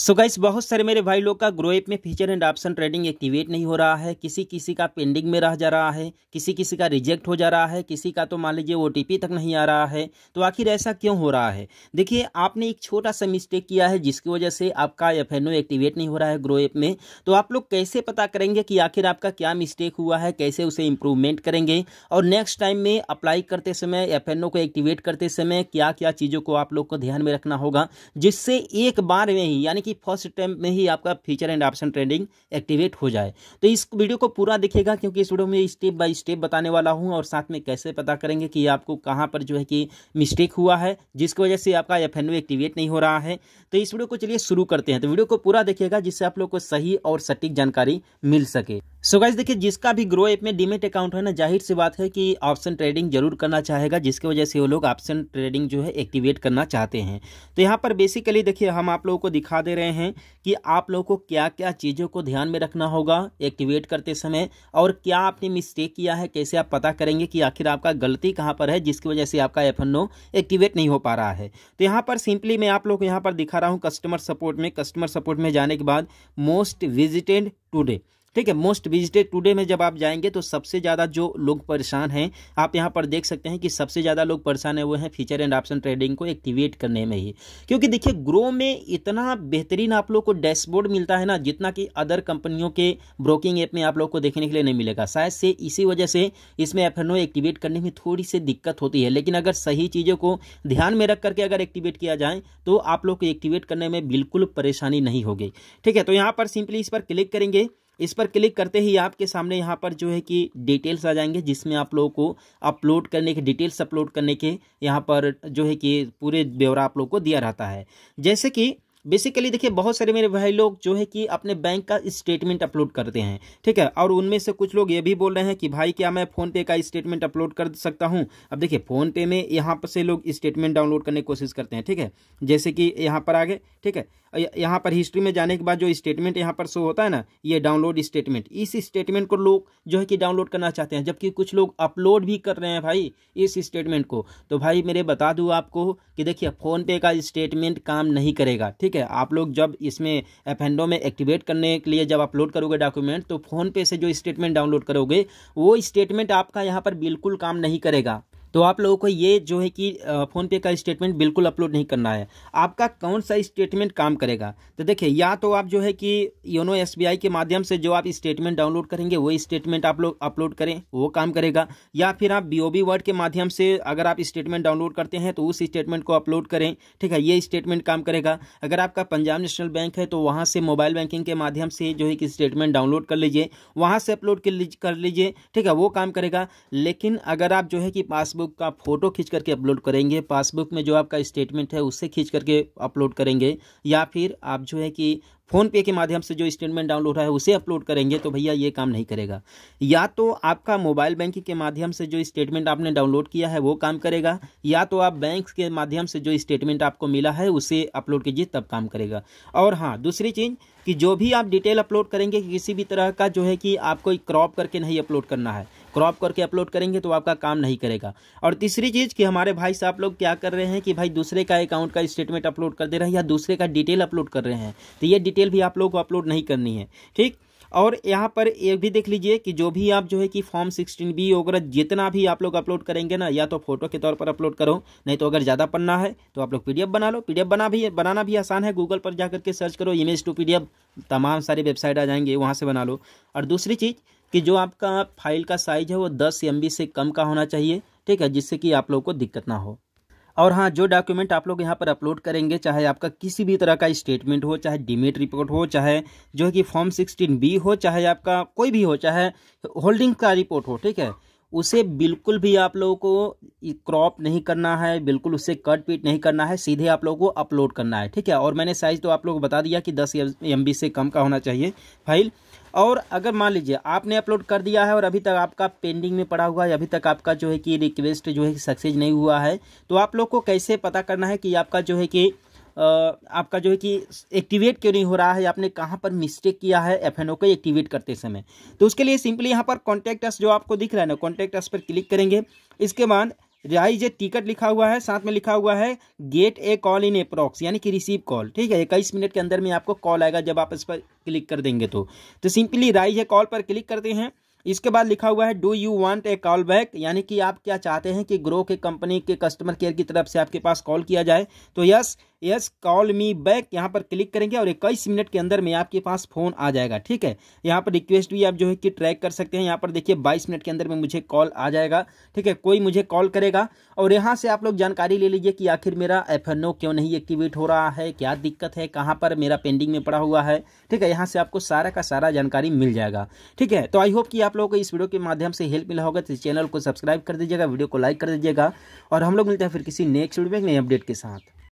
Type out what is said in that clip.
सो so guys बहुत सारे मेरे भाई लोग का ग्रो ऐप में feature and option trading activate नहीं हो रहा है किसी किसी का पेंडिंग में रह जा रहा है किसी किसी का रिजेक्ट हो जा रहा है किसी का तो मान लीजिए ओ तक नहीं आ रहा है तो आखिर ऐसा क्यों हो रहा है देखिए आपने एक छोटा सा मिस्टेक किया है जिसकी वजह से आपका एफ एक्टिवेट नहीं हो रहा है ग्रो ऐप में तो आप लोग कैसे पता करेंगे कि आखिर आपका क्या मिस्टेक हुआ है कैसे उसे इम्प्रूवमेंट करेंगे और नेक्स्ट टाइम में अप्लाई करते समय एफ को एक्टिवेट करते समय क्या क्या चीज़ों को आप लोग को ध्यान में रखना होगा जिससे एक बार में ही यानी कि फर्स्ट टाइम में ही आपका feature and option trending activate हो जाए तो इस वीडियो को पूरा देखिएगा क्योंकि इस वीडियो में स्टेप बाय स्टेप बताने वाला हूँ और साथ में कैसे पता करेंगे कि आपको कहाँ पर जो है कि मिस्टेक हुआ है जिसकी वजह से आपका एफ एक्टिवेट नहीं हो रहा है तो इस वीडियो को चलिए शुरू करते हैं तो वीडियो को पूरा देखिएगा जिससे आप लोग को सही और सटीक जानकारी मिल सके सो गाइज देखिए जिसका भी ग्रो ऐप में डीमेट अकाउंट है ना जाहिर सी बात है कि ऑप्शन ट्रेडिंग जरूर करना चाहेगा जिसकी वजह से वो लोग ऑप्शन ट्रेडिंग जो है एक्टिवेट करना चाहते हैं तो यहाँ पर बेसिकली देखिए हम आप लोगों को दिखा दे रहे हैं कि आप लोगों को क्या क्या चीज़ों को ध्यान में रखना होगा एक्टिवेट करते समय और क्या आपने मिस्टेक किया है कैसे आप पता करेंगे कि आखिर आपका गलती कहाँ पर है जिसकी वजह से आपका एफ एक्टिवेट नहीं हो पा रहा है तो यहाँ पर सिंपली मैं आप लोग को यहाँ पर दिखा रहा हूँ कस्टमर सपोर्ट में कस्टमर सपोर्ट में जाने के बाद मोस्ट विजिटेड टूडे ठीक है मोस्ट विजिटेड टुडे में जब आप जाएंगे तो सबसे ज़्यादा जो लोग परेशान हैं आप यहाँ पर देख सकते हैं कि सबसे ज़्यादा लोग परेशान है वो हैं फीचर एंड ऑप्शन ट्रेडिंग को एक्टिवेट करने में ही क्योंकि देखिए ग्रो में इतना बेहतरीन आप लोग को डैशबोर्ड मिलता है ना जितना कि अदर कंपनियों के ब्रोकिंग ऐप में आप लोग को देखने के लिए नहीं मिलेगा शायद से इसी वजह से इसमें एफ एक्टिवेट करने में थोड़ी सी दिक्कत होती है लेकिन अगर सही चीज़ों को ध्यान में रख करके अगर एक्टिवेट किया जाए तो आप लोग को एक्टिवेट करने में बिल्कुल परेशानी नहीं होगी ठीक है तो यहाँ पर सिंपली इस पर क्लिक करेंगे इस पर क्लिक करते ही आपके सामने यहाँ पर जो है कि डिटेल्स आ जाएंगे जिसमें आप लोगों को अपलोड करने के डिटेल्स अपलोड करने के यहाँ पर जो है कि पूरे ब्यौरा आप लोग को दिया रहता है जैसे कि बेसिकली देखिए बहुत सारे मेरे भाई लोग जो है कि अपने बैंक का स्टेटमेंट अपलोड करते हैं ठीक है और उनमें से कुछ लोग ये भी बोल रहे हैं कि भाई क्या मैं फ़ोनपे का स्टेटमेंट अपलोड कर सकता हूँ अब देखिए फ़ोनपे में यहाँ पर से लोग स्टेटमेंट डाउनलोड करने की कोशिश करते हैं ठीक है जैसे कि यहाँ पर आगे ठीक है यहाँ पर हिस्ट्री में जाने के बाद जो स्टेटमेंट यहाँ पर शो होता है ना ये डाउनलोड स्टेटमेंट इस स्टेटमेंट को लोग जो है कि डाउनलोड करना चाहते हैं जबकि कुछ लोग अपलोड भी कर रहे हैं भाई इस स्टेटमेंट को तो भाई मेरे बता दूँ आपको कि देखिए फ़ोनपे का स्टेटमेंट काम नहीं करेगा ठीक ठीक है आप लोग जब इसमें एफेंडो में एक्टिवेट करने के लिए जब अपलोड करोगे डॉक्यूमेंट तो फ़ोन पे से जो स्टेटमेंट डाउनलोड करोगे वो स्टेटमेंट आपका यहाँ पर बिल्कुल काम नहीं करेगा तो आप लोगों को ये जो है कि फ़ोनपे का स्टेटमेंट बिल्कुल अपलोड नहीं करना है आपका कौन सा स्टेटमेंट काम करेगा तो देखिए या तो आप जो है कि योनो एस के माध्यम से जो आप स्टेटमेंट डाउनलोड करेंगे वो स्टेटमेंट आप लोग अपलोड करें वो काम करेगा या फिर आप बी वर्ड के माध्यम से अगर आप स्टेटमेंट डाउनलोड करते हैं तो उस स्टेटमेंट को अपलोड करें ठीक है ये स्टेटमेंट काम करेगा अगर आपका पंजाब नेशनल बैंक है तो वहाँ से मोबाइल बैंकिंग के माध्यम से जो है कि स्टेटमेंट डाउनलोड कर लीजिए वहाँ से अपलोड कर लीजिए ठीक है वो काम करेगा लेकिन अगर आप जो है कि पासबुक पासबुक का फ़ोटो खींच करके अपलोड करेंगे पासबुक में जो आपका स्टेटमेंट है उससे खींच करके अपलोड करेंगे या फिर आप जो है कि फ़ोन पे के माध्यम से जो स्टेटमेंट डाउनलोड है उसे अपलोड करेंगे तो भैया ये काम नहीं करेगा या तो आपका मोबाइल बैंकिंग के माध्यम से जो स्टेटमेंट आपने डाउनलोड किया है वो काम करेगा या तो आप बैंक के माध्यम से जो स्टेटमेंट आपको मिला है उसे अपलोड कीजिए तब काम करेगा और हाँ दूसरी चीज़ कि जो भी आप डिटेल अपलोड करेंगे किसी भी तरह का जो है कि आपको क्रॉप करके नहीं अपलोड करना है क्रॉप करके अपलोड करेंगे तो आपका काम नहीं करेगा और तीसरी चीज़ कि हमारे भाई साहब लोग क्या कर रहे हैं कि भाई दूसरे का अकाउंट का स्टेटमेंट अपलोड कर दे रहे हैं या दूसरे का डिटेल अपलोड कर रहे हैं तो ये डिटेल भी आप लोग को अपलोड नहीं करनी है ठीक और यहाँ पर ये भी देख लीजिए कि जो भी आप जो है कि फॉर्म सिक्सटीन बी वगैरह जितना भी आप लोग अपलोड करेंगे ना या तो फोटो के तौर पर अपलोड करो नहीं तो अगर ज़्यादा पन्ना है तो आप लोग पीडीएफ बना लो पीडीएफ बना भी बनाना भी आसान है गूगल पर जा करके सर्च करो इमेज टू पीडीएफ तमाम सारी वेबसाइट आ जाएंगे वहाँ से बना लो और दूसरी चीज़ कि जो आपका फाइल का साइज है वो दस एम से कम का होना चाहिए ठीक है जिससे कि आप लोगों को दिक्कत ना हो और हाँ जो डॉक्यूमेंट आप लोग यहाँ पर अपलोड करेंगे चाहे आपका किसी भी तरह का स्टेटमेंट हो चाहे डीमेट रिपोर्ट हो चाहे जो है कि फॉर्म सिक्सटीन बी हो चाहे आपका कोई भी हो चाहे होल्डिंग का रिपोर्ट हो ठीक है उसे बिल्कुल भी आप लोगों को क्रॉप नहीं करना है बिल्कुल उससे कट पीट नहीं करना है सीधे आप लोगों को अपलोड करना है ठीक है और मैंने साइज़ तो आप लोग को बता दिया कि दस एम से कम का होना चाहिए फाइल और अगर मान लीजिए आपने अपलोड कर दिया है और अभी तक आपका पेंडिंग में पड़ा हुआ है अभी तक आपका जो है कि रिक्वेस्ट जो है सक्सेस नहीं हुआ है तो आप लोग को कैसे पता करना है कि आपका जो है कि आपका जो है कि एक्टिवेट क्यों नहीं हो रहा है आपने कहाँ पर मिस्टेक किया है एफ को एक्टिवेट करते समय तो उसके लिए सिंपली यहाँ पर कॉन्टैक्ट जो आपको दिख रहा है ना कॉन्टैक्ट पर क्लिक करेंगे इसके बाद जे टिकट लिखा हुआ है साथ में लिखा हुआ है get a call in approx यानी कि रिसीव कॉल ठीक है इक्कीस मिनट के अंदर में आपको कॉल आएगा जब आप इस पर क्लिक कर देंगे तो, तो सिंपली राइज जे कॉल पर क्लिक करते हैं इसके बाद लिखा हुआ है do you want a call back यानी कि आप क्या चाहते हैं कि ग्रो के कंपनी के कस्टमर केयर की तरफ से आपके पास कॉल किया जाए तो yes yes call me back यहाँ पर क्लिक करेंगे और इक्कीस मिनट के अंदर में आपके पास फ़ोन आ जाएगा ठीक है यहाँ पर रिक्वेस्ट भी आप जो है कि ट्रैक कर सकते हैं यहाँ पर देखिए 22 मिनट के अंदर में मुझे कॉल आ जाएगा ठीक है कोई मुझे कॉल करेगा और यहाँ से आप लोग जानकारी ले लीजिए कि आखिर मेरा एफ क्यों नहीं एक्टिवेट हो रहा है क्या दिक्कत है कहाँ पर मेरा पेंडिंग में पड़ा हुआ है ठीक है यहाँ से आपको सारा का सारा जानकारी मिल जाएगा ठीक है तो आई होप कि आप आप लोगों को इस वीडियो के माध्यम से हेल्प मिला होगा तो चैनल को सब्सक्राइब कर दीजिएगा वीडियो को लाइक कर दीजिएगा और हम लोग मिलते हैं फिर किसी नेक्स्ट वीडियो में नए अपडेट के साथ